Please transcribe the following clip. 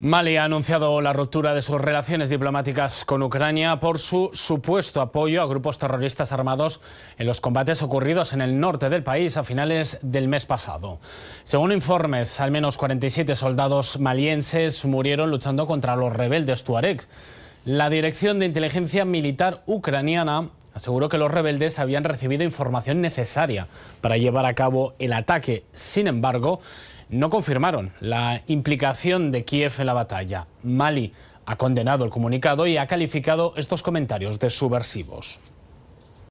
Mali ha anunciado la ruptura de sus relaciones diplomáticas con Ucrania por su supuesto apoyo a grupos terroristas armados en los combates ocurridos en el norte del país a finales del mes pasado. Según informes, al menos 47 soldados malienses murieron luchando contra los rebeldes Tuareg. La Dirección de Inteligencia Militar Ucraniana aseguró que los rebeldes habían recibido información necesaria para llevar a cabo el ataque. Sin embargo, no confirmaron la implicación de Kiev en la batalla. Mali ha condenado el comunicado y ha calificado estos comentarios de subversivos.